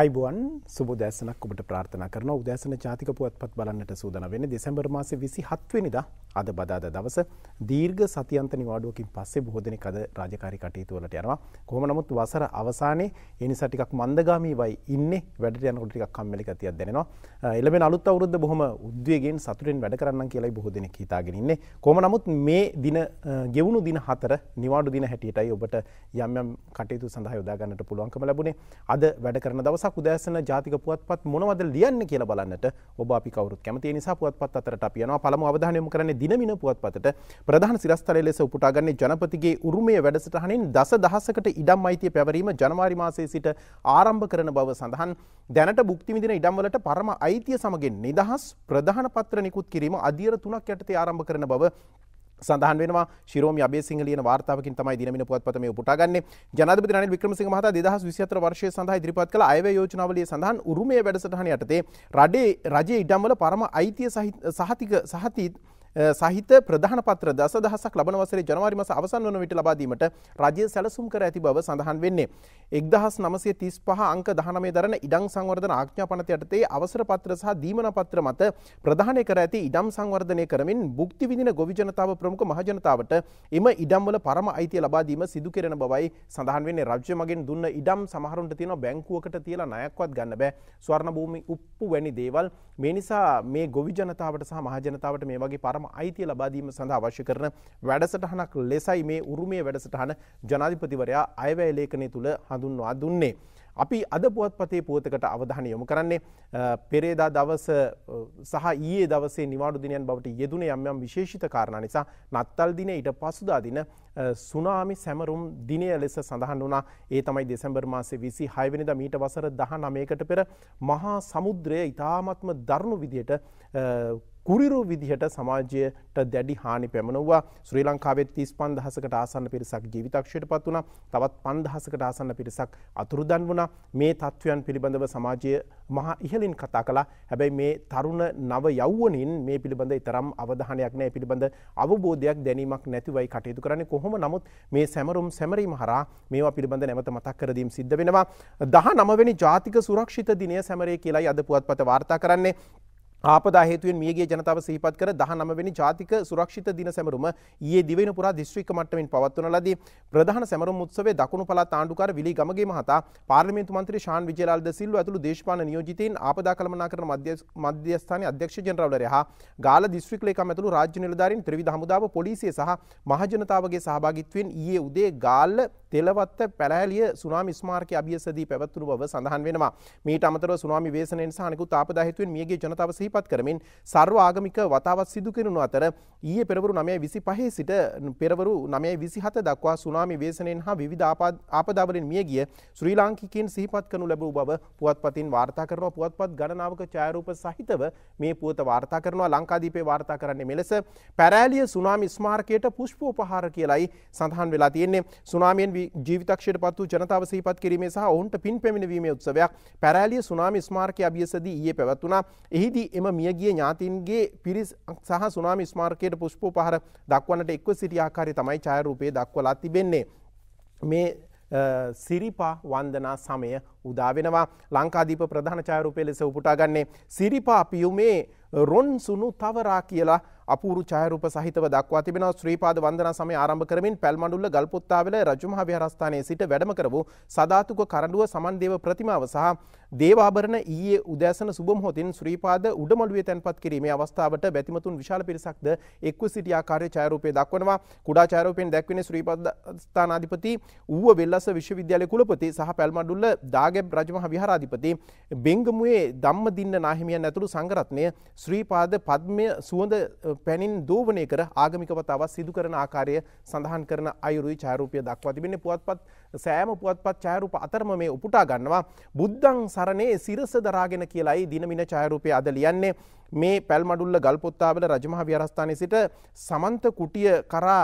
අයිබුවන් සුබ දැසනක් ඔබට ප්‍රාර්ථනා කරන උදෑසන ජාතික පුවත්පත් බලන්නට සූදන වෙන දෙසැම්බර් මාස විසි හත්වනිද අද බදාද දවස දීර්ඝ සතියන්ත නිවාඩුවකින් පස්සේ බොහෝදෙනෙක් අද රාජකාරි කටයුතුවලට යනවා කොහොම නමුත් වසර අවසානයේ එනිසා ටිකක් මන්දගාමී වයි ඉන්නේ වැඩට යනකොට ටිකක් කම්මැලි ගතියක් දැනෙනවා එළබෙන අලුත් අවුරුද්ද බොහොම උද්වේගයෙන් සතුටින් වැඩ කරන්න කියලායි බොහෝ දෙනෙක් හිතාගෙන ඉන්නේ කොහොම නමුත් මේ දින ගෙවුණු දින හතර නිවාඩු දින හැටියටයි ඔබට යම් යම් කටයුතු සඳහා යොදා ගන්නට පුළුවන්කම ලැබුණේ අද වැඩ කරන දවස දවසක් උදෑසන ජාතික පුවත්පත් මොනවද ලියන්න කියලා බලන්නට ඔබ අපි කවුරුත් කැමති නිසා පුවත්පත් අතරට අපි යනවා පළමු අවධානය යොමු කරන්නේ දිනමින පුවත්පතට ප්‍රධාන සිරස්තලය ලෙස උපුටාගන්නේ ජනපතිගේ උරුමය වැඩසටහනින් දස දහසකට ඉඩම් අයිතිය පැවරීම ජනවාරි මාසයේ සිට ආරම්භ කරන බව සඳහන් දැනට භුක්ති විඳින ඉඩම්වලට පරම අයිතිය සමගින් නිදහස් ප්‍රධාන පත්‍ර නිකුත් කිරීම අධියර තුනක් යටතේ ආරම්භ කරන බව සඳහන් වෙනවා ශිරෝම අබේසිංහ ලියන වාර්තාවකින් තමයි දිනමින පුවත්පත මේ උපුටාගන්නේ ජනාධිපති රනිල් වික්‍රමසිංහ මහතා 2024 වර්ෂයේ සඳහා ඉදිරිපත් කළ අයවැය යෝජනාවලියේ සඳහන් උරුමයේ වැඩසටහන යටතේ රඩේ රජයේ ඉඩම්වල පරම අයිතිය සහිත සහතික සහතික සහිත ප්‍රධාන පත්‍ර දස දහසක් ලබන වසරේ ජනවාරි මස අවසන් වන විට ලබාදීමට රජය සැලසුම් කර ඇති බව සඳහන් වෙන්නේ. එක්දහස් නමසේ තිස් පහ අංක දහනමේ දරන ඉඩම් සංවර්ධන ආඥාපනත යටතේ අවසර පත්‍ර සහ දීමන පත්‍ර මත ප්‍රධානය කර ඇති ඉඩම් සංවර්ධනය කරමින් භුක්ති විදින ගොවිජනතාව ප්‍රමුඛ මහජනතාවට එම ඉඩම්වල පරම අයිතිය ලබාදීම සිදු කෙරෙන බවයි සඳහන් වෙන්නේ රාජ්‍ය මගෙන් දුන්න ඉඩම් සමහරුන්ට තියෙන බැංකුවකට තියලා ණයක්වත් ගන්න බෑ. ස්වර්ණ භූමි උප්පු වැනි දේවල් මේ නිසා මේ ගොවිජනතාවට සහ මහජනතාවට මේ වගේ පරම සාම අයිතිය ලබාදීම සඳහා අවශ්‍ය කරන වැඩසටහනක් ලෙසයි මේ උරුමය වැඩසටහන ජනාධිපතිවරයා අයවැය ලේඛනය තුළ හඳුන්වා දුන්නේ. අපි අද පුවත්පතේ පුවතකට අවධාන යොමු කරන්නේ පෙරේදා දවස සහ ඊයේ දවසේ නිවාඩු දිනයන් බවට යෙදුන යම් යම් විශේෂිත කාරණා නිසා නත්තල් දින ඊට පසුදා දින සුනාමි සැමරුම් දිනය ලෙස සඳහන් වුණා ඒ තමයි දෙසැම්බර් මාසේ 26 වෙනිදා මීට වසර 19කට පෙර මහා සමුද්‍රය ඊ타ත්ම දරුණු විදියට කුරිරු විදිහට සමාජයට දැඩි හානි පැමණවා ශ්‍රී ලංකාවෙත් තිස් පන්දහසකට ආසන්න පිරිසක් ජීවිතක්ෂයට පත් වුණ තවත් පන්දහසකට ආසන්න පිරිසක් අතුරුදන් වුණ මේ තත්ත්වයන් පිළිබඳව සමාජය මහා ඉහලින් කතා කලා හැබැයි මේ තරුණ නව යව්වනින් මේ පිළිබඳ තරම් අවධානයක් නෑ පිළිබඳ අවබෝධයක් දැනීමක් නැතිවයි කටයුතු කරන්නේ කොහොම නමුත් මේ සැමරුම් සැමරීම හරා මේවා පිළිබඳ නැමත මතක් කරදීම් සිද්ධ වෙනවා දහ නමවැනි ජාතික සුරක්ෂිත දිනය සැමරේ කියලයි අද පුවත්පත වාර්තා කරන්නේ ආපදා හේතුවෙන් මියගිය ජනතාව සිහිපත් කර 19 වෙනි ජාතික සුරක්ෂිත දින සැමරුම ඊයේ දිවයින පුරා දිස්ත්‍රික්ක මට්ටමින් පවත්වන ලදී ප්‍රධාන සැමරුම් උත්සවයේ දකුණු පළාත් ආණ්ඩුකාර විලී ගමගේ මහතා පාර්ලිමේන්තු මන්ත්‍රී ශාන් විජේලාල් ද සිල්වා ඇතුළු දේශපාලන නියෝජිතයින් ආපදා කළමනාකරණ මධ්‍යස්ථානයේ අධ්‍යක්ෂ ජනරාල්වරයා හා ගාල දිස්ත්‍රික් ලේකම් ඇතුළු රාජ්‍ය නිලධාරීන් ත්‍රිවිධ හමුදාව පොලිසිය සහ මහජනතාවගේ සහභාගිත්වයෙන් ඊයේ උදේ ගාල්ල තෙලවත්ත පැලෑලිය සුනාමි ස්මාරකයේ අභියසදී පැවැත්වුණු බව සඳහන් වෙනවා මීට අමතරව සුනාමි වේසනයෙන් සහ අනෙකුත් ආපදා හේතුවෙන් මියගිය ජනතාව සිහිපත් ඉදිරිපත් කරමින් සර්වාගමික වතාවත් සිදු කරනු අතර ඊයේ පෙරවරු නමය විසි පහේ සිට පෙරවරු නමය විසිහත දක්වා සුනාමි වේසනෙන් හා විධ ආපදාවලින් මිය ගිය ශ්‍රී ලාංකිකින් සිහිපත් කනු ලැබූ බව පුවත්පතින් වාර්තා කරනවා පුවත්පත් ගණනාවක ඡායරූප සහිතව මේ පුවත වාර්තා කරනවා ලංකාදීපේ වාර්තා කරන්නේ මෙලෙස පැරෑලිය සුනාමි ස්මාරකයට පුෂ්පෝපහාර කියලයි සඳහන් වෙලා තියෙන්නේ සුනාමියෙන් ජීවිතක්ෂයට පත් වූ ජනතාව සහිපත් කිරීමේ සහ ඔවුන්ට පින් පැමිණවීමේ උත්සවයක් පැරෑලිය සුනාමි ස්මාරකය අභියසදී ඊයේ පැවැත්වුණා. එහිදී එම මියගිය ඥාතින්ගේ පිරිස් සහ සුනාම ස්මාර්කයට පුෂ්පෝ පහර දක්වන්නට එක්ව සිටි ආකාරය තමයි ඡායරූපය දක්වලා තිබෙන්නේ. මේ සිරිපා වන්දනා සමය උදාවෙනවා ලංකාදීප ප්‍රධාන චාරූපය ලෙස උපුටාගන්නේ සිරිපා පියුමේ රොන් සුනු තවරා කියලා අපූරු ඡායරූප සහිතව දක්වා තිබෙනවා ශ්‍රීපාද වන්දනා සමය ආරම්භ කරමින් පැල්මඩුල්ල ගල්පොත්තාවල රජමහා විහාරස්ථානයේ සිට වැඩම කරවූ සදාතුක කරඬුව සමන්දේව ප්‍රතිමාව සහ දේවාභරණ ඊයේ උදෑසන සුබ මොහොතින් ශ්‍රීපාද උඩමළුවේ තැන්පත් කිරීමේ අවස්ථාවට බැතිමතුන් විශාල පිරිසක්ද එක්ව සිටි ආකාරයේ ඡායරූපය දක්වනවා කුඩා ඡායරූපයෙන් දැක්වෙන්නේ ශ්‍රීපාද ස්ථානාධිපති ඌව වෙල්ලස්ස විශ්වවිද්‍යාලයේ කුලපති සහ පැල්මඩුල්ල දාගැබ් රජමහා විහාරාධිපති බෙංගමුවේ ධම්මදින්න නාහිමියන් ඇතුළු සංඝරත්නය ශ්‍රීපාද පද්මය සුවඳ පැනින් දෝවනය කර ආගමික වතාවක් සිදු කරන ආකාරය සඳහන් කරන අයුරුයි ඡායරූපය දක්වා තිබෙන්නේ පුවත්පත් සෑම පුවත්පත් ඡායරූප අතරම මේ උපුටා ගන්නවා බුද්ධං සරණේ සිරස දරාගෙන කියලායි දිනමින ඡායරූපය අද ලියන්නේ මේ පැල්මඩුල්ල ගල්පොත්තාවල රජමහා විහාරස්ථානයේ සිට සමන්ත කුටිය කරා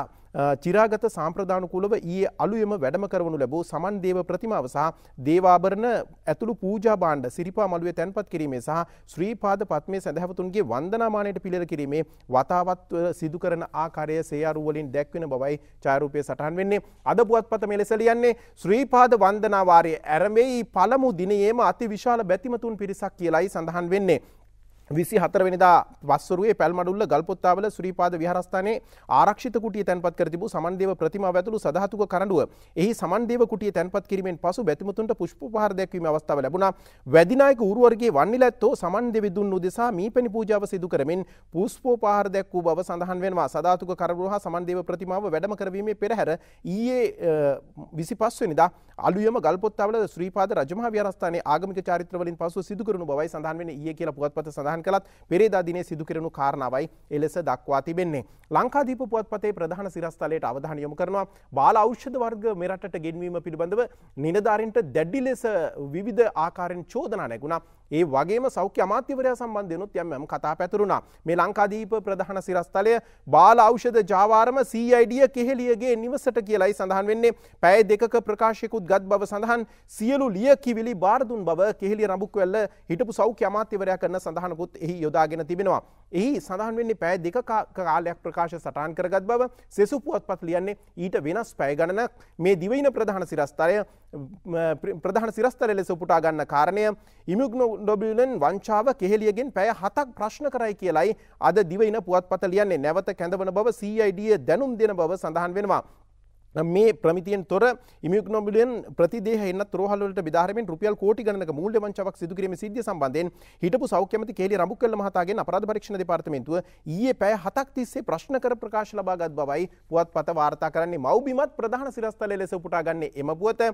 චිරාගත සාම්ප්‍රධානකුලව ඒ අලුයම වැඩම කරවනු ලැබූ සමන් දේව ප්‍රතිමාව සහ දේවාභරණ ඇතුළු පූජා බාණ්ඩ සිරිපා මළුවේ තැන්පත් කිරීමේ සහ ශ්‍රීපාද පත්මේ සැඳැවතුන්ගේ වන්දනාමානයට පිළිල කිරීමේ වතාවත් සිදු කරන ආකාරය සේයාරුවලින් දැක්වෙන බවයි චාරූපය සටහන් වෙන්නේ අද පුවත්පත මෙලෙස ලියන්නේ ශ්‍රීපාද වන්දනාවාරයේ ඇරඹෙයි පළමු දිනයේම අති විශාල බැතිමතුන් පිරිසක් කියලයි සඳහන් වෙන්නේ විසි හතරවෙනිදා පස්සරුවේ පැල්මඩුල්ල ගල්පොත්තාවල සුරීපාද විහාරස්ථානයේ ආරක්ෂිත කුටිය තැන්පත් කර තිබූ සමන්දේව ප්‍රතිමාව ඇතුළු සදහතුක කරඬුව එහි සමන්දේව කුටිය තැන්පත් කිරීමෙන් පසු බැතිමතුන්ට පුෂ්පපහාර දැක්වීම අවස්ථාව ලැබුණා වැදිනායක ඌරුවර්ගයේ වන්නිලැත්තෝ සමන්දේව දුන්නු දෙසා මීපැණි පූජාව සිදු කරමින් පුෂ්පෝපහාර දැක්වූ බව සඳහන් වෙනවා සදහතුක කරඬුව හා සමන්දේව ප්‍රතිමාව වැඩම කරවීමේ පෙරහැර ඊයේ 25 වෙනිදා අලුයම ගල්පොත්තාවල ශ්‍රීපාද රජමහා විහාරස්ථානයේ ආගමික චාරිත්‍රවලින් පසු සිදු කරනු බවයි සඳහන් වෙන්නේ ඊයේ කියලා පුවත්පත සඳහන් සඳහන් කළත් පෙරේදා දිනේ සිදු කරනු කාරණාවයි එලෙස දක්වා තිබෙන්නේ. ලංකාදීප පුවත්පතේ ප්‍රධාන සිරස්තලයට අවධානය යොමු කරනවා බාල ඖෂධ වර්ග මෙරටට ගෙන්වීම පිළිබඳව නිලධාරීන්ට දැඩි ලෙස විවිධ ආකාරයෙන් චෝදනා නැගුණා. ඒ වගේම සෞඛ්‍ය අමාත්‍යවරයා සම්බන්ධයනොත් යම් යම් කතා පැතුරුණා. මේ ලංකාදීප ප්‍රධාන සිරස්තලය බාල ඖෂධ ජාවාරම CID කෙහෙලියගේ නිවසට කියලයි සඳහන් වෙන්නේ. පැය දෙකක ප්‍රකාශයකුත් ගත් බව සඳහන් සියලු ලියකිවිලි බාර දුන් බව කෙහෙලිය රඹුක්වැල්ල හිටපු සෞඛ්‍ය අමාත්‍යවරයා කරන සඳහනකුත් එහි යොදාගෙන තිබෙනවා. එහි සඳහන් වෙන්නේ පැය දෙක කාලයක් ප්‍රකාශ සටහන් කරගත් බව සෙසු පුවත්පත් ලියන්නේ ඊට වෙනස් පැය ගණනක් මේ දිවයින ප්‍රධාන සිරස්තරය ප්‍රධාන සිරස්තරය ලෙස උපුටා ගන්න කාරණය ඉමුග්නෝ ඩොබියලන් වංචාව කෙහෙලියගෙන් පැය හතක් ප්‍රශ්න කරයි කියලයි අද දිවයින පුවත්පත ලියන්නේ නැවත කැඳවන බව සයිඩිය දැනුම් දෙන බව සඳහන් වෙනවා මේ ප්‍රමිතියෙන් තොර ඉමියුක්නොබිලෙන් ප්‍රතිදේහයන රෝහලට බිදාරමෙන් රුපියල් කෝටි ගණනක මූල්‍ය වංචාවක් සිදු කිරීම සිද්ධිය සම්බන්ධයෙන් හිටපු සෞඛ්‍ය මැති කේලි රඹුක්කල්ල මහතාගෙන් අපරාධ පරීක්ෂණ දෙපාර්තමේන්තුව ඊයේ පැය 7ක් තිස්සේ ප්‍රශ්න කර ප්‍රකාශ ලබාගත් බවයි පුවත්පත වාර්තා කරන්නේ මව්බිමත් ප්‍රධාන සිරස්තලය ලෙස උපුටා ගන්නේ එම පුවත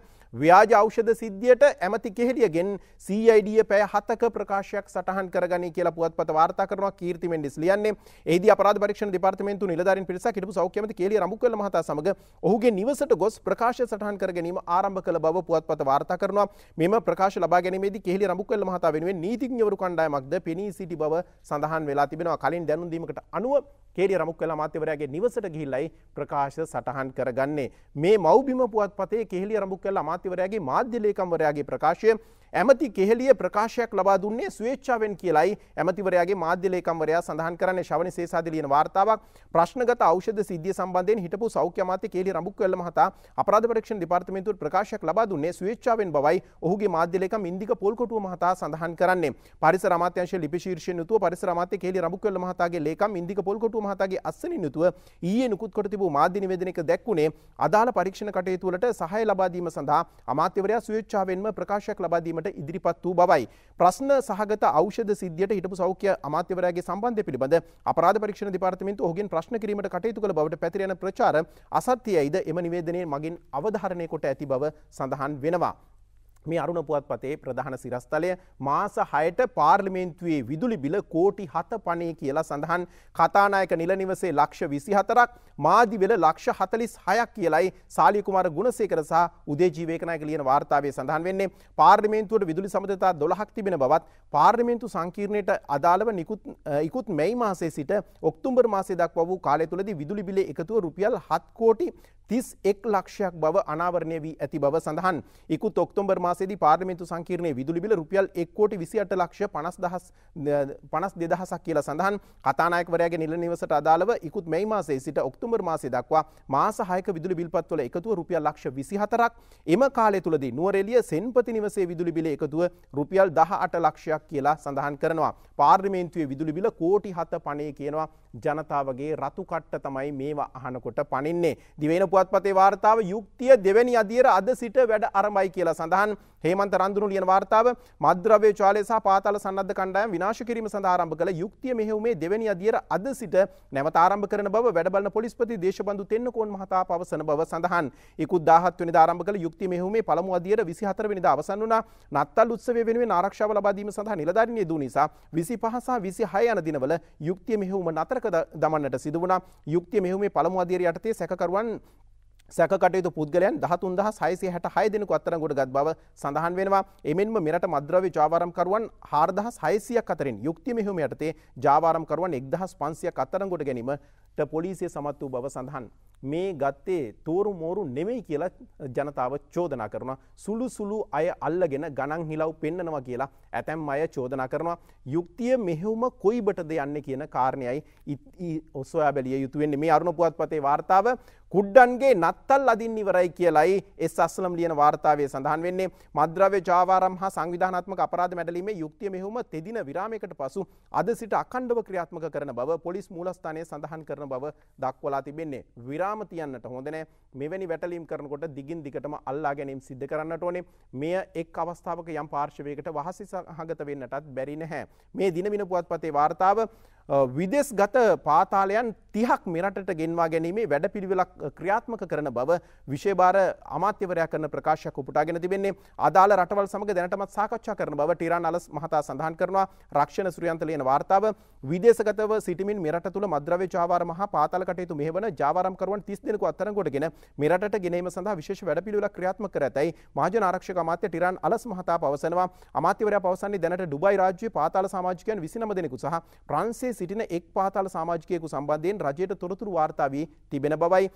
ව්‍යාජ ඖෂධ සිද්ධියට ඇමති කෙහෙලියගෙන් CID පැය 7ක ප්‍රකාශයක් සටහන් කරගනී කියලා පුවත්පත වාර්තා කරනවා කීර්ති මෙන්ඩිස් ලියන්නේ එහිදී අපරාධ පරීක්ෂණ දෙපාර්තමේන්තුව නිලධාරීන් පිරිසක් හිටපු සෞඛ්‍ය මැති කේලි රඹුක්කල්ල මහතා සමග ඔහුගේ ඔහුගේ නිවසට ගොස් ප්‍රකාශ සටහන් කර ගැනීම ආරම්භ කළ බව පුවත්පත වාර්තා කරනවා. මෙම ප්‍රකාශ ලබා ගැනීමේදී කෙහෙලි රඹුක්වැල්ල මහතා වෙනුවෙන් නීතිඥවරු කණ්ඩායමක්ද පෙනී සිටි බව සඳහන් වෙලා තිබෙනවා. කලින් දැනුම් දීමකට අනුව කෙහෙලි රඹුක්වැල්ල අමාත්‍යවරයාගේ නිවසට ගිහිල්ලයි ප්‍රකාශ සටහන් කරගන්නේ. මේ මව්බිම පුවත්පතේ කෙහෙලි රඹුක්වැල්ල අමාත්‍යවරයාගේ මාධ්‍ය ලේකම්වරයාගේ ප්‍රකාශය ඇමති කෙහෙලිය ප්‍රකාශයක් ලබා දුන්නේ ස්වේච්ඡාවෙන් කියලයි ඇමතිවරයාගේ මාධ්‍යලේකම්වරයා සඳහන් කරන්නේ ශවනි සේසාදිලියන වාර්තාවක් ප්‍රශ්නගත ඖෂධ සිද්ධිය සම්බන්ධයෙන් හිටපු සෞඛ්‍ය අමාත්‍ය කෙහෙලි රඹුක් තුක්වැල්ල මහතා අපරාධ පරීක්ෂණ දෙපාර්තමේන්තුවට ප්‍රකාශයක් ලබා දුන්නේ ස්වේච්ඡාවෙන් බවයි ඔහුගේ මාධ්‍ය ලේකම් ඉන්දික පොල්කොටුව මහතා සඳහන් කරන්නේ. පරිසර අමාත්‍යාංශයේ ලිපි ශීර්ෂයෙන් යුතුව පරිසර අමාත්‍ය කේලි රඹුක්වැල්ල මහතාගේ ලේකම් ඉන්දික පොල්කොටුව මහතාගේ අස්සනින් යුතුව ඊයේ නිකුත් කොට තිබූ මාධ්‍ය නිවේදනයක දැක්වුණේ අදාළ පරීක්ෂණ කටයුතු වලට සහාය ලබා දීම සඳහා අමාත්‍යවරයා ස්වේච්ඡාවෙන්ම ප්‍රකාශයක් ලබා දීමට ඉදිරිපත් වූ බවයි. ප්‍රශ්න සහගත ඖෂධ සිද්ධියට හිටපු සෞඛ්‍ය අමාත්‍යවරයාගේ සම්බන්ධය පිළිබඳ අපරාධ පරීක්ෂණ දෙපාර්තමේන්තුව ඔහුගෙන් ප්‍රශ්න කිරීමට කටයුතු කළ බවට පැතිර යන ප්‍රචාර අසත්‍යයිද එම නිවේදනයෙන් මගින් අවධාරණය කොට ඇති බව සඳහන් වෙනවා. මේ අරුණ පුවත්පතේ ප්‍රධාන සිරස්තලය මාස 6ට පාර්ලිමේන්තුවේ විදුලි බිල කෝටි 7 පණේ කියලා සඳහන් කතානායක නිල නිවසේ ලක්ෂ 24ක් මාදිවෙල ලක්ෂ 46ක් කියලයි සාලිය කුමාර ගුණසේකර සහ උදේ ජීවේකනායක ලියන වාර්තාවේ සඳහන් වෙන්නේ පාර්ලිමේන්තුවට විදුලි සමතතා 12ක් තිබෙන බවත් පාර්ලිමේන්තු සංකීර්ණයට අදාළව නිකුත් ඉක්ුත් මැයි මාසයේ සිට ඔක්තෝබර් මාසයේ දක්වා වූ කාලය තුලදී විදුලි බිල එකතුව රුපියල් 7 කෝටි 31 ලක්ෂයක් බව අනාවරණය වී ඇති බව සඳහන්. ඉක්ුත් ඔක්තෝබර් මාස මාසේද පාර්මෙන්තු සංකීරණය විදුලි බිල රුපියල් එක්කෝට විසිට ලක්ෂ පනස් පනස් දෙදහසක් කියලා සඳහන් කතානායකවරයාග නිල නිවසට අදාළව ඉකුත් මේ මාසේ සිට ඔක්තුමර් මාසේ දක්වා මාසාහයක විදුලි බිල්පත්වල එකතුව රුපියල් ලක්ෂ විසිහතරක් එම කාලය තුළදී නුවරෙලිය සෙන්පති නිවසේ විදුලි බිල එකතුව රුපියල් දහ අට ලක්ෂයක් කියලා සඳහන් කරනවා පාර්ලිමේන්තුවේ විදුලි බිල කෝටි හත පණේ කියනවා ජනතාවගේ රතුකට්ට තමයි මේවා අහනකොට පනින්නේ. දිවෙන පුවත්පතේ වාර්තාව යුක්තිය දෙවැනි අදියර අද සිට වැඩ අරමයි කියලා සඳහන් හේමන්ත රන්දුරු ලියන වාර්තාව මද්‍රව්‍ය ජාලය සහ පාතාල සන්නද්ධ කණ්ඩායම් විනාශ කිරීම සඳහා ආරම්භ කළ යුක්තිය මෙහෙයුමේ දෙවැනි අදියර අද සිට නැවත ආරම්භ කරන බව වැඩබලන පොලිස්පති දේශබන්දු තෙන්නකෝන් මහතා පවසන බව සඳහන්. ඉකුත් 17 වෙනිදා ආරම්භ කළ යුක්තිය මෙහෙයුමේ පළමු අදියර 24 වෙනිදා අවසන් වුණා. නත්තල් උත්සවය වෙනුවෙන් ආරක්ෂාව ලබා දීම සඳහා නිලධාරීන් යෙදූ නිසා 25 සහ 26 යන දිනවල යුක්තිය මෙහෙයුම නතරක දමන්නට සිදු වුණා. යුක්තිය මෙහෙයුමේ පළමු අදියර යටතේ සැකකරුවන් සැකටයුතු පුද්ගලයන් දහතුන් දහ සයිසි හැට හය දෙනකු අත්තරගොට ගත් බව සඳහන් වෙනවා එමෙන්ම මෙරට මද්‍රව්‍ය ජාවාරම්කරුවන් හාර්දහ සයිසියක් අතරින් යුක්ති මෙහම යටතේ ජාවාරම්කරුවන් එක්දහස් පන්සියක් අත්තරගොට ගැනීම පොලිසිය සමත් වූ බව සඳහන්. මේ ගත්තේ තෝරු මෝරු නෙමෙයි කියලා ජනතාව චෝදනා කරනවා. සුළු සුළු අය අල්ලගෙන ගණන් හිලව් පෙන්නනවා කියලා ඇතැම් අය චෝදනා කරනවා. යුක්තිය මෙහෙවුම කොයිබටද යන්නේ කියන කාරණයයි ඔස්සොයා බැලිය යුතු වෙන්නේ මේ අරුණ පුවත්පතේ වාර්තාව කුඩ්ඩන්ගේ නත්තල් අදින් ඉවරයි කියලයි එස් අස්ලම් ලියන වාර්තාවේ සඳහන් වෙන්නේ මද්‍රව්‍ය ජාවාරම් හා සංවිධානාත්මක අපරාධ මැඩලීමේ යුක්තිය මෙහෙවුම තෙදින විරාමයකට පසු අද සිට අඛණ්ඩව ක්‍රියාත්මක කරන බව පොලිස් මූලස්ථානයේ සඳහන් කරන කරන බව දක්වලා තිබෙන්නේ. විරාම තියන්නට හොඳ නෑ. මෙවැනි වැටලීම් කරනකොට දිගින් දිගටම අල්ලා ගැනීම සිද්ධ කරන්නට ඕනේ. මෙය එක් අවස්ථාවක යම් පාර්ශවයකට වහසි සහගත වෙන්නටත් බැරි නැහැ. මේ දින වින පුවත්පතේ වාර්තාව විදෙස්ගත පාතාලයන් තිහක් මෙරටට ගෙන්වා ගැනීමේ වැඩපිළිවෙලක් ක්‍රියාත්මක කරන බව විශේභාර අමාත්‍යවරයා කරන ප්‍රකාශයක් උපුටාගෙන තිබෙන්නේ අදාළ රටවල් සමග දැනටමත් සාකච්ඡා කරන බව ටිරන් අලස් මහතා සඳහන් කරනවා රක්ෂණ සුරියන්තලයන වාර්තාව විදේශගතව සිටිමින් මෙරට තුළ මද්‍රව්‍ය ජාවාර මහා පාතාල කටයුතු මෙහෙවන ජාවාරම් කරුවන් 30 දෙනෙකු අත්අඩංගුවටගෙන මෙරටට ගෙනීම සඳහා විශේෂ වැඩපිළිවෙලක් ක්‍රියාත්මක කර ඇතැයි මහජන ආරක්ෂක අමාත්‍ය ටිරන් අලස් මහතා පවසනවා අමාත්‍යවරයා පවසන්නේ දැනට ඩුබායි රාජ්‍යයේ පාතාල සමාජිකයන් 29 දෙනෙකු සහ ප්‍රංශයේ සිටින එක් පාතාල සමාජිකයෙකු සම්බන්ධයෙන් රජයට තොරතුරු වාර්තා වී තිබෙන බවයි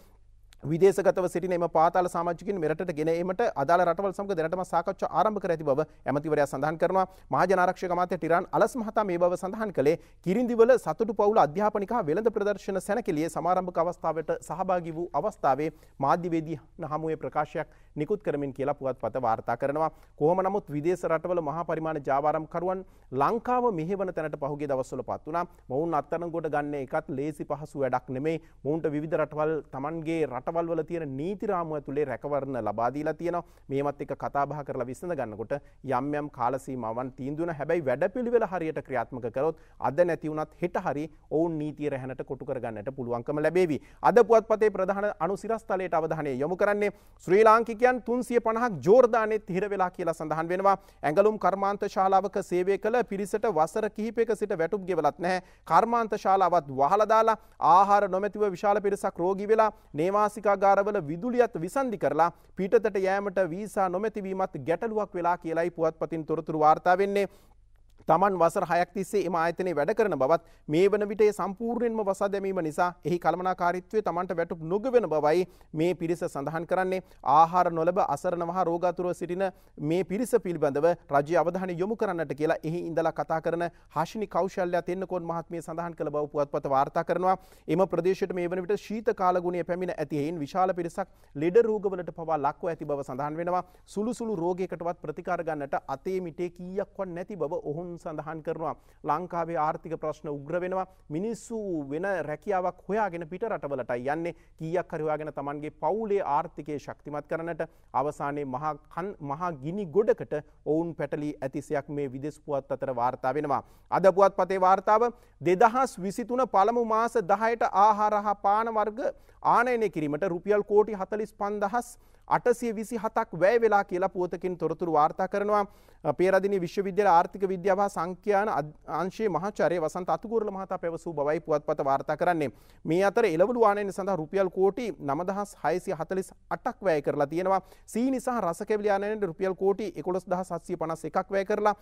විදේශගතව සිටින එම පාතාල සමාජිකින් මෙරටට ගෙන ඒමට අදාළ රටවල් සමග දැනටම සාකච්ඡා ආරම්භ කර ආරම්භ කර ඇති බව ඇමතිවරයා සඳහන් කරනවා මහජනාරක්ෂක අමාත්‍ය ටිරාන් අලස් මහතා මේ බව සඳහන් කළේ කිරිඳිවල සතුටු පවුල අධ්‍යාපනික හා වෙළඳ ප්‍රදර්ශන සැනකෙළියේ සමාරම්භක අවස්ථාවට සහභාගී වූ අවස්ථාවේ මාධ්‍යවේදී හමුවේ ප්‍රකාශයක් නිකුත් කරමින් කියලා පුවත්පත වාර්තා කරනවා කොහොම නමුත් විදේශ රටවල මහා පරිමාණ ජාවාරම්කරුවන් ලංකාව මෙහෙවන තැනට පහුගිය දවස්වල පත් වුණා මොවුන් අත්අඩංගුවට ගන්න එකත් ලේසි පහසු වැඩක් නෙමෙයි මොවුන්ට විවිධ රටවල් Tamanගේ රට රටවල් වල තියෙන නීති රාමුව ඇතුලේ රැකවරණ ලබා දීලා තියෙනවා. මේවත් එක කතා බහ කරලා විසඳ ගන්නකොට යම් යම් කාල සීමාවන් තීන්දුව වෙන හැබැයි වැඩපිළිවෙල හරියට ක්‍රියාත්මක කරොත් අද නැති වුණත් හෙට හරි ඔවුන් නීතිය රැහැනට කොටු කරගන්නට පුළුවන්කම ලැබේවි. අද පුවත්පතේ ප්‍රධාන අනුසිරස්තලයට අවධානය යොමු කරන්නේ ශ්‍රී ලාංකිකයන් 350ක් ජෝර්දානෙත් හිර වෙලා කියලා සඳහන් වෙනවා. ඇඟලුම් කර්මාන්ත ශාලාවක සේවය කළ පිරිසට වසර කිහිපයක සිට වැටුප් ගෙවලත් නැහැ. කර්මාන්ත ශාලාවත් වහලා දාලා ආහාර නොමැතිව විශාල පිරිසක් රෝගී වෙලා නේවාසික නාසිකාගාරවල විදුලියත් විසන්ධි කරලා පිටතට යෑමට වීසා නොමැතිවීමත් ගැටලුවක් වෙලා කියලයි පුවත්පතින් තොරතුරු වාර්තා වෙන්නේ තමන් වසර හයක් තිස්සේ එම ආයතනය වැඩ කරන බවත් මේ වන විටේ සම්පූර්ණයෙන්ම වසා දැමීම නිසා එහි කළමනාකාරීත්වය තමන්ට වැටුප් නොගවෙන බවයි මේ පිරිස සඳහන් කරන්නේ ආහාර නොලබ අසරණව හා රෝගාතුරව සිටින මේ පිරිස පිළිබඳව රජය අවධානය යොමු කරන්නට කියලා එහි ඉඳලා කතා කරන හාෂිනි කෞශල්‍ය තෙන්නකෝන් මහත්මිය සඳහන් කළ බව පුවත්පත වාර්තා කරනවා එම ප්‍රදේශයට මේ වන විට ශීත කාලගුණය පැමිණ ඇති හේයින් විශාල පිරිසක් ලෙඩ රෝගවලට පවා ලක්ව ඇති බව සඳහන් වෙනවා සුළු සුළු රෝගයකටවත් ප්‍රතිකාර ගන්නට අතේ මිටේ කීයක්වත් නැති බව ඔවුන් සඳහන් කරනවා ලංකාවේ ආර්ථික ප්‍රශ්න උග්‍ර වෙනවා මිනිස්සු වෙන රැකියාවක් හොයාගෙන පිට රටවලටයි යන්නේ කීයක් හරි හොයාගෙන Tamanගේ පවුලේ ආර්ථිකය ශක්තිමත් කරන්නට අවසානයේ මහා මහා ගිනි ගොඩකට ඔවුන් පැටලී ඇතිසයක් මේ විදෙස් පුවත් අතර වාර්තා වෙනවා අද පුවත්පතේ වාර්තාව 2023 පළමු මාස 10ට ආහාර හා පාන වර්ග ආනයනය කිරීමට රුපියල් කෝටි 45000 අටසිය විසි හතක් වැෑ වෙලා කියලා පුවතකින් තොරතුරු වාර්තා කරනවා පේරදින විශ්වවිද්‍යල ආර්ථික විද්‍යාව සංඛ්‍යාන අංශේ මහචරය වසන් අතුකරල මහතා පැවසූ බවයි පුවත් පත වාර්තා කරන්නේ මේ අතර එලවලවානය සඳහා රුපියල් කෝටි නමදහස් හයසි හතලිස් අටක් වැය කරලා තියෙනවා සීනිසාහ රසකැවිලයානයට රුපියල් කෝටි එකොළොස් දහ සත්සය පනස් එකක් වැය කරලා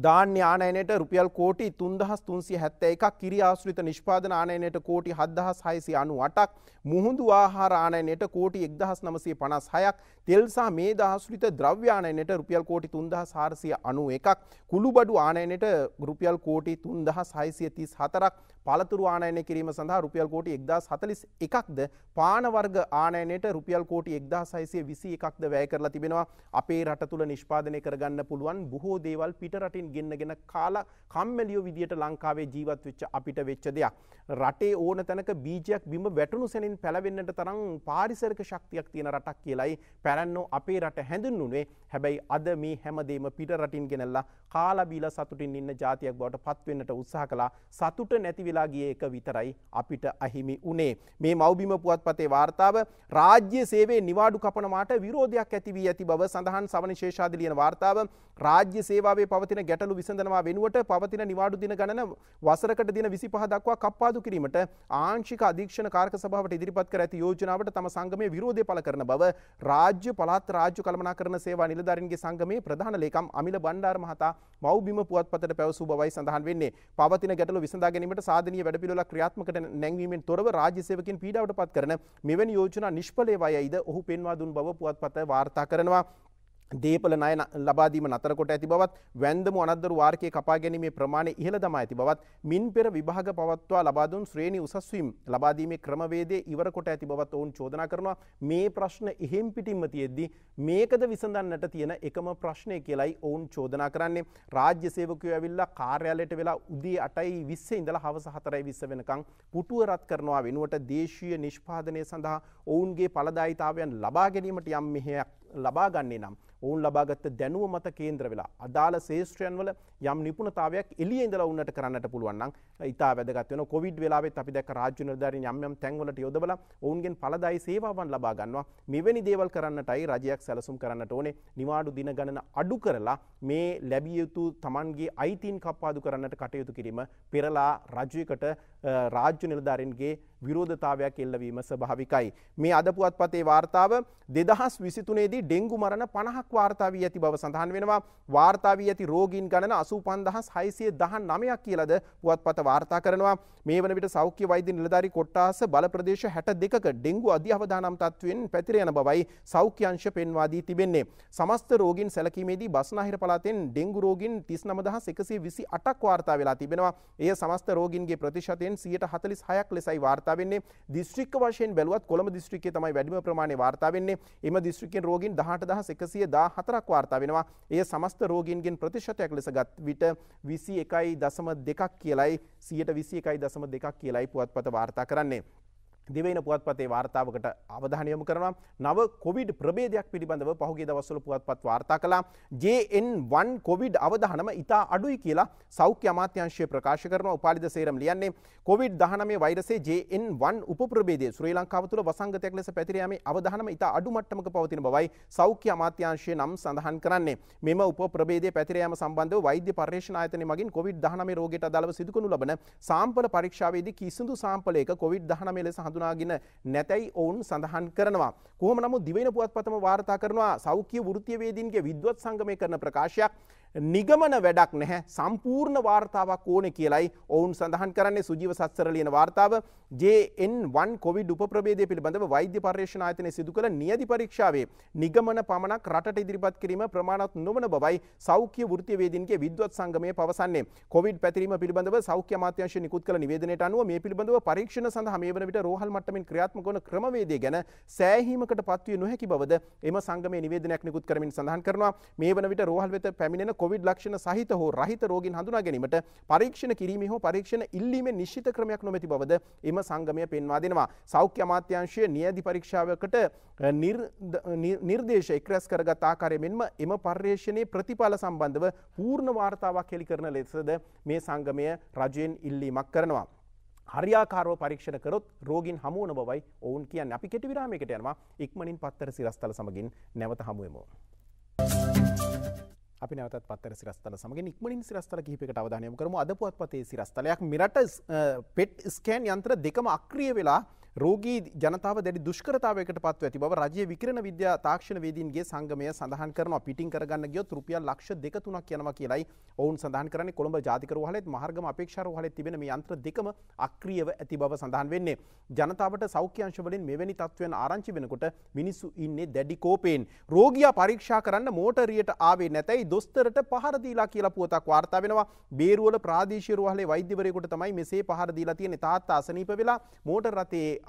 ධාන්‍ය ආනයනයට රුපියල් කෝටි තුන්දහස් තුන්සිය හැත්ත එකක් කිරි ආශ්‍රිත නිෂ්පාදන ආනයනයට කෝටි හදදහස් හයිසි අනු අටක් මුහුදු ආහාර ආනයනයට කෝටි එක්දහස් නමසේ පනස් හයක් තෙල්සා මේ දහස්ෘත ද්‍රව්‍යානයනයට රුපියල් කෝටි තුන්දහස් හාරසිය අනු එකක් කුළුබඩු ආනයනයට රුපියල් කෝටි තුන්දහස් හයිසිය තිස් හතරක් පළතුරු ආනයනය කිරීම සඳහා රුපියල් කෝටි එක්දස් හතලිස් එකක්ද පානවර්ග ආනයනයට රුපියල් කෝටි එක්දා සයිසිය විසි එකක්ද වැය කරලා තිබෙනවා අපේ රට තුළ නිෂ්පාදනය කරගන්න පුළුවන් බොහෝ දේවල් පිටරටින් ගෙන්න්නගෙන කාලා කම්මලියෝ විදිට ලංකාවේ ජීවත් වෙච්ච අපිට වෙච්ච දෙයක්. රටේ ඕන තැනක බීජයක් බිම වැටනු සැනින් පැලවෙන්නට තරම් පාරිසරක ශක්තියක් තියෙන රටක් කියලයි පැරැන්නෝ අපේ රට හැඳුන්නුනේ හැබැයි අද මේ හැමදේම පිටරටින් ගෙනල්ලා කාලබීල සතුටින් ඉන්න ජාතියක් බවට පත්වෙන්නට උත්සාහ කලා සතුට නැතිව වෙලා ගිය එක විතරයි අපිට අහිමි වනේ. මේ මවබිම පුවත්පතේ වාර්තාව රාජ්‍ය සේවේ නිවාඩු කපනමට විරෝධයක් ඇතිවී ඇති බව සඳහන් සවන ශේෂාදිලියන වාර්තාව රාජ්‍ය සේවාවේ පවතින ගැටලු විසඳනවා වෙනුවට පවතින නිවාඩු දින ගණන වසරකට දින විසි පහ දක්වා කප්පාදු කිරීමට ආංශික අධීක්ෂණ කාර්ක සභාවට ඉදිරිපත් කර ඇති යෝජනාවට තම සංගමය විරෝධය පල කරන බව රාජ්‍ය පළාත් රාජ්‍ය කළමනා කරන සේවා නිලධාරින්ගේ සංගමේ ප්‍රධාන ලේකම් අමිල බණ්ඩාර මහතා මවබිම පුවත්පතට පැවසූ බවයි සඳහන් වෙන්නේ පවතින ගැටලු විසඳා ගැනීමට සාධ ඝාතනීය වැඩපිළිවෙලක් ක්‍රියාත්මකට නැංවීමෙන් තොරව රාජ්‍ය සේවකයන් පීඩාවට පත් කරන මෙවැනි යෝජනා නිෂ්ඵලයවයයිද ඔහු පෙන්වා දුන් බව පුවත්පත වාර්තා කරනවා දේපල ණය ලබා දීම නතර කොට ඇති බවත් වැන්දම අනද්දරු වාර්කයේ කපා ගැනීමේ ප්‍රමාණය ඉහළ දමා ඇති බවත් මින් පෙර විභාග පවත්වා ලබා දුන් ශ්‍රේණි උසස් වීම ලබා දීමේ ක්‍රමවේදය ඉවර කොට ඇති බවත් ඔවුන් චෝදනා කරනවා මේ ප්‍රශ්න එහෙම් පිටින්ම තියෙද්දී මේකද විසඳන්නට තියෙන එකම ප්‍රශ්නය කියලයි ඔවුන් චෝදනා කරන්නේ රාජ්‍ය සේවකයෝ ඇවිල්ලා කාර්යාලයට වෙලා උදේ 8:20 ඉඳලා හවස 4:20 වෙනකන් පුටුව රත් කරනවා වෙනුවට දේශීය නිෂ්පාදනය සඳහා ඔවුන්ගේ ඵලදායිතාවයන් ලබා ගැනීමට යම් මෙහෙයක් ලබාගන්නේ නම් ඔවුන් ලබාගත්ත දැනුව මත කේන්ද්‍ර වෙලා අදාළ ශේෂත්‍රයන් වල යම් නිපුණතාවයක් එළිය ඉඳලා උන්නට කරන්නට පුළුවන් නම් ඉතා වැදගත් වෙනවා කොවිඩ් වෙලාවෙත් අපි දැක්ක රාජ්‍ය නිලධාරීන් යම් යම් තැන්වලට යොදවලා ඔවුන්ගෙන් ඵලදායි සේවාවන් ලබා ගන්නවා මෙවැනි දේවල් කරන්නටයි රජයක් සැලසුම් කරන්නට ඕනේ නිවාඩු දින ගණන අඩු කරලා මේ ලැබිය යුතු තමන්ගේ අයිතීන් කප්පාදු කරන්නට කටයුතු කිරීම පෙරලා රජයකට රාජ්‍ය නිලධාරීන්ගේ විරෝධතාවයක් එල්ලවීම ස්භාවිකයි. මේ අද පුවත්පතේ වාර්තාව දෙදහස් විසිතුනේදී ඩෙංගු මරණ පණහක් වාර්තාාවී ඇති බව සඳහන් වෙනවා වාර්තාාවී ඇති රෝගීන් ගණන අසූ පන්දහස් හයිසිය දහන් නමයක් කියලද පුවත්පත වාර්තා කරනවා මේ වනට සෞඛ්‍ය වෛද නිලධරි කොට්ටාස බල ප්‍රදේශ හැට දෙක ඩෙංගු අධ්‍යහවදානම් තත්වෙන් පැතිරයන බවයි සෞඛ්‍යංශ පෙන්වාදී තිබෙන්නේ. සමස්ත රෝගින් සැලකීමේදී බස්නාහිර පලාතෙන් ඩෙංගු රෝගින් තිස් නමදහස් එකසේ විසි අටක් වාර්තා වෙලා තිබෙනවා එය සමස්ත රෝගින්ගේ ප්‍රතිශතයෙන් සියට හතලිස් හයක් ලෙසයි වාර්තා වාර්තාාවන්නේ දිස්ත්‍රික් වශයෙන් බැලුවත් කොළම දිස්ත්‍රික තමයි වැඩිම ප්‍රමාණය වාර්තාාවන්නේ එම දිස්ත්‍රිකෙන් රෝගින් දහට දහ එකසිය දා හතරක් වාර්තා වෙනවා එය සමස්ත රෝගීන්ගෙන් ප්‍රතිශතයක් ලෙස ගත් විට විසි එකයි දසම දෙකක් කියලයි සියට විසි එකයි දසම දෙකක් කියලයි පුවත්පත වාර්තා කරන්නේ. දෙවයින පුවත්පතේ වාර්තාවකට අවධානයම කරනවා නව කොවිඩ් ප්‍රබේදයක් පිළිබඳව පහුගේ දවස්වල පුවත්පත් වාර්තා කළා JN1 කොවිඩ් අවධානම ඉතා අඩුයි කියලා සෞඛ්‍ය අමාත්‍යංශය ප්‍රකාශ කරනවා උපාලිද සේරම් ලියන්නේ කොවිඩ් 19 වෛරසයේ JN1 උපප්‍රභේදය ශ්‍රී ලංකාව තුළ වසංගතයක් ලෙස පැතිර යාමේ අවධානම ඉතා අඩු මට්ටමක පවතින බවයි සෞඛ්‍ය අමාත්‍යංශය නම් සඳහන් කරන්නේ මෙම උපප්‍රභේදය පැතිර යාම සම්බන්ධව වෛද්‍ය පර්යේෂණ ආයතනය මගින් කොවිඩ් 19 රෝගයට අදාළව සිදු කරනු ලබන සාම්පල පරීක්ෂාවේදී කිසිදු සාම්පලයක කොවිඩ් 19 ලෙස හඳුනාගෙන නැතැයි ඔවුන් සඳහන් කරනවා. කොහොම නමුත් දිවයින පුවත්පතම වාර්තා කරනවා සෞඛ්‍ය වෘත්තීය වේදීන්ගේ විද්වත් සංගමය කරන ප්‍රකාශයක් නිගමන වැඩක් නැහැ සම්පූර්ණ වාර්තාවක් ඕන කියලයි ඔවුන් සඳහන් කරන්නේ සුජීව සත්සරලියන වාර්තාව ජන් කොවිඩ උප්‍රේදය පිළිබඳව වෛද්‍ය පර්ේෂණ ආයතනය සිදු කළ නියති පරීක්ෂාවේ නිගමන පමණක් රට ඉදිරිපත් කිරීම ප්‍රමාණත් නොවන බවයි සෞඛ්‍ය ෘතියවේදන්ගේ විද්වත් සංගමය පවසන්නේ කොවිඩ පැතිරීම පිළිබඳව සෞඛ්‍ය මාත්‍යංශ නිකුත් කළ නිවේදනයට අනුව මේ පිළිබඳව පරීක්ෂණ සඳහා මේ වන විට රෝහල් මට්ටමින් ක්‍රියාත්මක වන ක්‍රමවේදය ගැන සෑහීමකට පත්විය නොහැකි බවද එම සංගමයේ නිවේදනයක් නිකුත් කරමින් සඳහන් කරනවා මේ වන විට රෝහල් වෙත පැමිණෙන කොවිඩ් ලක්ෂණ සහිත හෝ රහිත රෝගින් හඳුනා ගැනීමට පරීක්ෂණ කිරීම හෝ පරීක්ෂණ ඉල්ලීමේ නිශ්චිත ක්‍රමයක් නොමැති බවද එම සංගමය පෙන්වා දෙනවා. සෞඛ්‍ය අමාත්‍යංශයේ නියදි පරීක්ෂාවකට නිර්දේශ එක්රැස් කරගත් ආකාරය මෙන්ම එම පර්යේෂණයේ ප්‍රතිඵල සම්බන්ධව පූර්ණ වාර්තාවක් හෙළි කරන ලෙසද මේ සංගමය රජයෙන් ඉල්ලීමක් කරනවා. හරියාකාරව පරීක්ෂණ කරොත් රෝගින් හමුවන බවයි ඔවුන් කියන්න අපි කෙටි විරාමයකට යනවා ඉක්මනින් පත්තර සිරස්තල සමගින් නැවත හමුවෙමු. අපි නැවතත් පත්තර සිරස්තල සමගින් ඉක්මනින් සිරස්තල කිහිපයකට අවධානය යොමු කරමු අද පුවත්පතේ සිරස්තලයක් මිරට පෙට් ස්කෑන් යන්ත්‍ර දෙකම අක්‍රිය වෙලා රෝගී ජනතාව දැඩි දුෂ්කරතාවයකට පත්ව ඇති බව රජයේ විකිරණ විද්‍යා තාක්ෂණ වේදීන්ගේ සංගමය සඳහන් කරනවා පිටින් කරගන්න ගියොත් රුපියල් ලක්ෂ දෙක තුනක් යනවා කියලයි ඔවුන් සඳහන් කරන්නේ කොළඹ ජාතික රෝහලෙත් මහර්ගම අපේක්ෂා රෝහලෙත් තිබෙන මේ යන්ත්‍ර දෙකම අක්‍රියව ඇති බව සඳහන් වෙන්නේ ජනතාවට සෞඛ්‍ය අංශ වලින් මෙවැනි තත්ත්වයන් ආරංචි වෙනකොට මිනිස්සු ඉන්නේ දැඩි කෝපයෙන් රෝගියා පරීක්ෂා කරන්න මෝටරියට ආවේ නැතයි දොස්තරට පහර දීලා කියලා පුවතක් වාර්තා වෙනවා බේරුවල ප්‍රාදේශීය රෝහලේ වෛද්‍යවරයෙකුට තමයි මෙසේ පහර දීලා තියෙන්නේ තාත්තා අසනීප වෙලා මෝටර රථයේ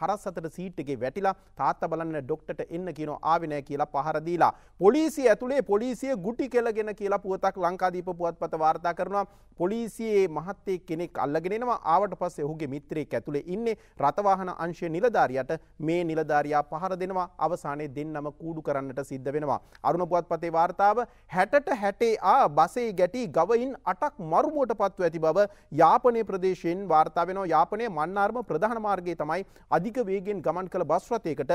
හරස් අතට සීට් එකේ වැටිලා තාත්තා බලන්න ඩොක්ටට එන්න කියනවා ආවේ නැහැ කියලා පහර දීලා පොලිසිය ඇතුලේ පොලිසිය ගුටි කෙලගෙන කියලා පුවතක් ලංකාදීප පුවත්පත වාර්තා කරනවා පොලිසියේ මහත්තයෙක් කෙනෙක් අල්ලගෙන එනවා ආවට පස්සේ ඔහුගේ මිත්‍රයෙක් ඇතුලේ ඉන්නේ රථවාහන අංශයේ නිලධාරියට මේ නිලධාරියා පහර දෙනවා අවසානයේ දෙන්නම කූඩු කරන්නට සිද්ධ වෙනවා අරුණ පුවත්පතේ වාර්තාව 60ට 60 ආ බසේ ගැටි ගවයින් 8ක් මරුමුවට පත්ව ඇති බව යාපනයේ ප්‍රදේශයෙන් වාර්තා වෙනවා යාපනයේ මන්නාර්ම ප්‍රධාන මාර්ගයේ තමයි තමයි අධික වේගෙන් ගමන් කළ බස් රථයකට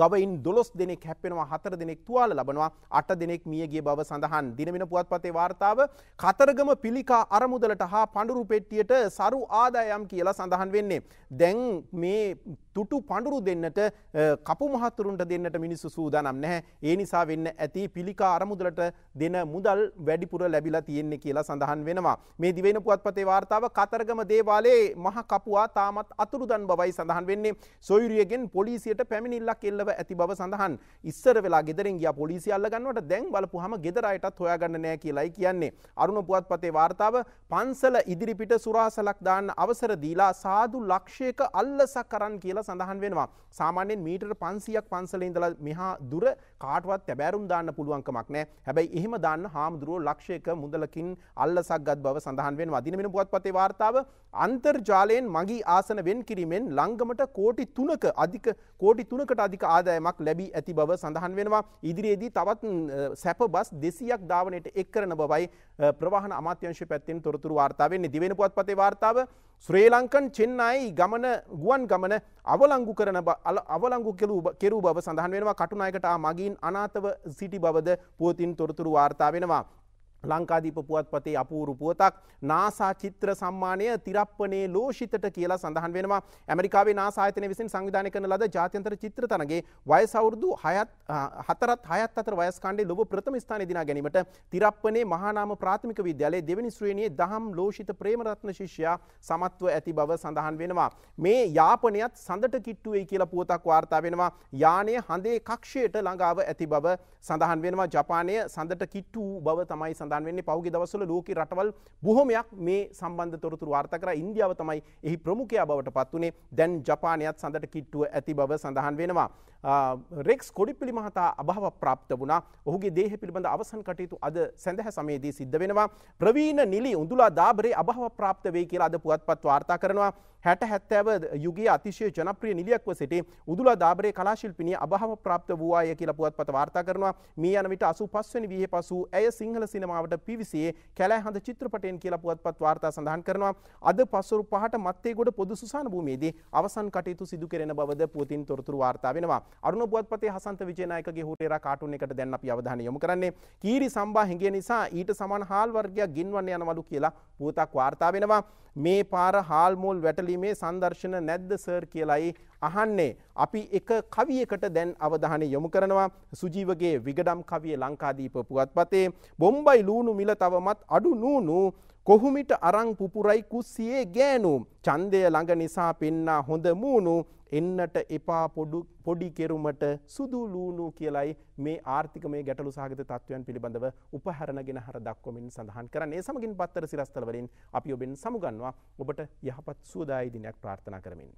ගවයින් දොස් දෙනෙක් හැපෙනවා හතර දෙනෙක් තුවාල ලබනවා අට දෙනෙක් මියගේ බව සඳහන් දිනමින පුවත්පතේ වාර්තාව කතරගම පිළිකා අරමුදලට හා පඩුරු පෙට්ටියට සරු ආදායම් කියලා සඳහන් වෙන්නේ. දැන් මේ තුටු පඩුරු දෙන්නට කපු මහතුරුන්ට දෙන්නට මිනිස්සු සූදානම් නැහැ ඒ නිසා වෙන්න ඇති පිළිකා අරමුදලට දෙන මුදල් වැඩිපුර ලැබිලා තියෙන්නේ කියලා සඳහන් වෙනවා. මේ දිවෙන පුවත්පතේ වාර්තාව කතරගම දේවාලේ මහ කපුවා තාමත් අතුරුදන් බවයි සඳහන් වෙන්නේ. සොයුරියගෙන් පොලිසියට පැමිණිල්ලක් එල්ලව ඇති බව සඳහන්. ඉස්සර වෙලා ගෙදරින් ගියා පොලිසිය අල්ලගන්නවට දැන් බලපුවාම ගෙදර අයටත් හොයාගන්න නැහැ කියලායි කියන්නේ. අරුණ පුවත්පතේ වාර්තාව පන්සල ඉදිරිපිට සුරාසලක් දාන්න අවසර දීලා සාදු ලක්ෂයක අල්ලසක් කරන් කියලා සඳහන් වෙනවා. සාමාන්‍යයෙන් මීටර 500ක් පන්සලේ ඉඳලා මෙහා දුර කාටවත් තැබෑරුම් දාන්න පුළුවන්කමක් නෑ හැබැයි එහෙම දාන්න හාමුදුරුව ලක්ෂයක මුදලකින් අල්ලසක් ගත් බව සඳහන් වෙන වදිනමෙන පුවත්පතේ වාර්තාව අන්තර්ජාලයෙන් මගේ ආසන වෙන් කිරීමෙන් ලංගමට කෝටි තුනක අධික කෝටි තුනකට අධික ආදායමක් ලැබී ඇති බව සඳහන් වෙනවා ඉදිරියේදී තවත් සැප බස් දෙසියක් ධාවනයට එක් කරන බවයි ප්‍රවාහන අමාත්‍යංශ පැත්තෙන් තොරතුරු වාර්තාවෙන්නේ දිවෙන පුවත්පතේ වාර්තාව ශ්‍රී ලංකන් චෙන්නයි ගමන ගුවන් ගමන අවලංගු කරන අවලංගු කෙරූ බව සඳහන් වෙනවා කටුනායකට මගින් අනාතව සිටි බවද පුවතින් තොරතුරු වාර්තා වෙනවා. ලංකාදීප පුවත්පතේ අපූරු පුවතක් නාසා චිත්‍ර සම්මානය තිරප්පනේ ලෝෂිතට කියලා සඳහන් වෙනවා ඇමරිකාවේ නාසායතනය විසින් සංවිධානය කරන ලද ජාත්‍යන්තර චිත්‍ර තරගේ වයස අවුරුදු 6ත් 4ත් 6ත් අතර වයස් කාණ්ඩයේ ලොබ ප්‍රථම ස්ථානය දිනා ගැනීමට තිරප්පනේ මහානාම ප්‍රාථමික විද්‍යාලයේ දෙවෙනි ශ්‍රේණියේ දහම් ලෝෂිත ප්‍රේමරත්න ශිෂ්‍යයා සමත්ව ඇති බව සඳහන් වෙනවා මේ යාපනයත් සඳට කිට්ටු වෙයි කියලා පුවතක් වාර්තා වෙනවා යානය හඳේ කක්ෂයට ළඟාව ඇති බව සඳහන් වෙනවා ජපානය සඳට කිට්ටු බව තමයි සඳහන් සඳහන් වෙන්නේ පහුගිය දවස්වල ලෝකේ රටවල් බොහොමයක් මේ සම්බන්ධ තොරතුරු වාර්තා කරා ඉන්දියාව තමයි එහි ප්‍රමුඛයා බවට පත් උනේ දැන් ජපානයත් සඳට කිට්ටුව ඇති බව සඳහන් වෙනවා රෙක්ස් කොඩිපිලි මහතා අභාව ප්‍රාප්ත වුණා ඔහුගේ දේහ පිළිබඳ අවසන් කටයුතු අද සැඳහැ සමයේදී සිද්ධ වෙනවා ප්‍රවීණ නිලි උඳුලා දාබරේ අභාව ප්‍රාප්ත වෙයි කියලා අද පුවත්පත් වාර්තා කරනවා හැට හැත්තෑව යුගේ අතිශය ජනප්‍රිය නිලියක්ව සිටේ උදුල දාබරේ කලාශිල්පිනිය අභහම ප්‍රාප්ත වූවාය කියලා පුවත්පත වාර්තා කරනවා මේ යන විට අසු පස්වනි විය පසු ඇය සිංහල සිනමාවට පිවිසේ කැලෑ හඳ චිත්‍රපටයෙන් කියලා පුවත්පත් වාර්තා සඳහන් කරනවා අද පස්වරු පහට මත්තේ ගොඩ පොදු සුසාන භූමියේදී අවසන් කටයුතු සිදු කෙරෙන බවද පුවතින් තොරතුරු වාර්තා වෙනවා අරුණ පුවත්පතේ හසන්ත විජේනායකගේ හුටේරා කාටුන් එකට දැන් අපි අවධානය යොමු කරන්නේ කීරි සම්බා හිඟිය නිසා ඊට සමාන හාල් වර්ගයක් ගෙන්වන්න යනවලු කියලා පුවතක් වාර්තා වෙනවා මේ පාර හාල්මූල් වැටලීමේ සංදර්ශන නැද්ද සර් කියලයි අහන්නේ. අපි එක කවියකට දැන් අවධානය යොමු කරනවා සුජීවගේ විගඩම් කවිය ලංකාදීප පුවත්පතේ බොම්බයි ලූුණු මිල තවමත් අඩු නූුණු කොහුමිට අරං පුපුරයි කුස්සියේ ගෑනුම් චන්දය ළඟ නිසා පෙන්නා හොඳ මූුණු එන්නට එපා පොඩි කෙරුමට සුදුලූුණු කියලයි මේ ආර්ථික මේ ගැටලු සහගත තත්වයන් පිළිබඳව උපහරණගෙන හර දක්කොමින් සඳහන් කරන්නේ සමගින් පත්තර සිරස්තලවලින් අපි ඔබෙන් සමුගන්නවා ඔබට යහපත් සූදායිදිනයක් ප්‍රාර්ථනා කරමින්.